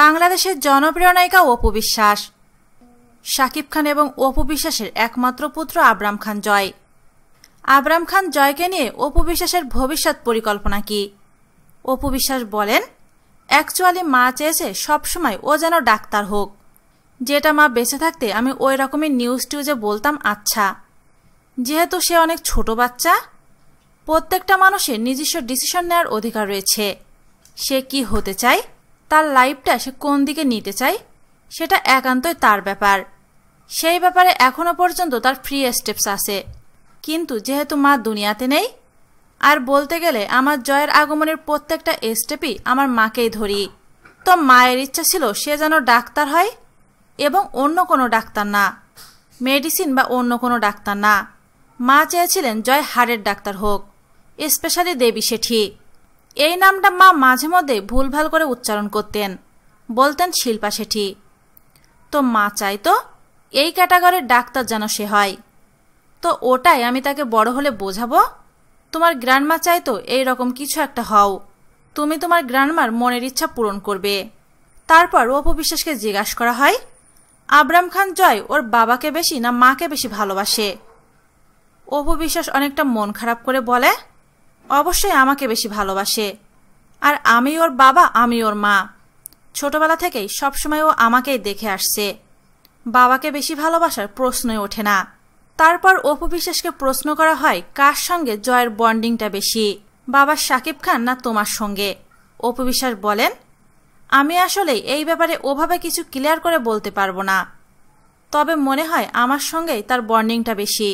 বাংলাদেশের জনপ্রিয় নায়িকা অপু বিশ্বাস শাকিব খান এবং অপু বিশ্বাসের একমাত্র পুত্র আবরাম খান জয় আবরাম খান জয়কে নিয়ে অপু বিশ্বাসের ভবিষ্যৎ পরিকল্পনা কি অপু বিশ্বাস বলেন অ্যাকচুয়ালি মা চেয়েছে সবসময় ও যেন ডাক্তার হোক যেটা মা বেঁচে থাকতে আমি ওই রকমের নিউজ টিউজে বলতাম আচ্ছা যেহেতু সে অনেক ছোট বাচ্চা প্রত্যেকটা মানুষের নিজস্ব ডিসিশন নেওয়ার অধিকার রয়েছে সে কি হতে চায় তার লাইফটা সে কোন দিকে নিতে চায় সেটা একান্তই তার ব্যাপার সেই ব্যাপারে এখনও পর্যন্ত তার ফ্রি স্টেপস আছে কিন্তু যেহেতু মা দুনিয়াতে নেই আর বলতে গেলে আমার জয়ের আগমনের প্রত্যেকটা স্টেপই আমার মাকেই ধরি তো মায়ের ইচ্ছা ছিল সে যেন ডাক্তার হয় এবং অন্য কোনো ডাক্তার না মেডিসিন বা অন্য কোনো ডাক্তার না মা চেয়েছিলেন জয় হাড়ের ডাক্তার হোক স্পেশালি দেবী সেঠি এই নামটা মা মাঝে মধ্যে ভুলভাল করে উচ্চারণ করতেন বলতেন শিল্পা শেঠি তো মা তো এই ক্যাটাগরির ডাক্তার যেন সে হয় তো ওটাই আমি তাকে বড় হলে বোঝাবো তোমার গ্র্যান্ডমা তো এই রকম কিছু একটা হও তুমি তোমার গ্র্যান্ডমার মনের ইচ্ছা পূরণ করবে তারপর অপু বিশ্বাসকে জিজ্ঞাসা করা হয় আবরাম খান জয় ওর বাবাকে বেশি না মাকে বেশি ভালোবাসে অপু বিশ্বাস অনেকটা মন খারাপ করে বলে অবশ্যই আমাকে বেশি ভালোবাসে আর আমি ওর বাবা আমি ওর মা ছোটবেলা থেকেই সবসময় ও আমাকেই দেখে আসছে বাবাকে বেশি ভালোবাসার প্রশ্নই ওঠে না তারপর অপু বিশ্বাসকে প্রশ্ন করা হয় কার সঙ্গে জয়ের বন্ডিংটা বেশি বাবা সাকিব খান না তোমার সঙ্গে অপু বিশ্বাস বলেন আমি আসলে এই ব্যাপারে ওভাবে কিছু ক্লিয়ার করে বলতে পারবো না তবে মনে হয় আমার সঙ্গেই তার বন্ডিংটা বেশি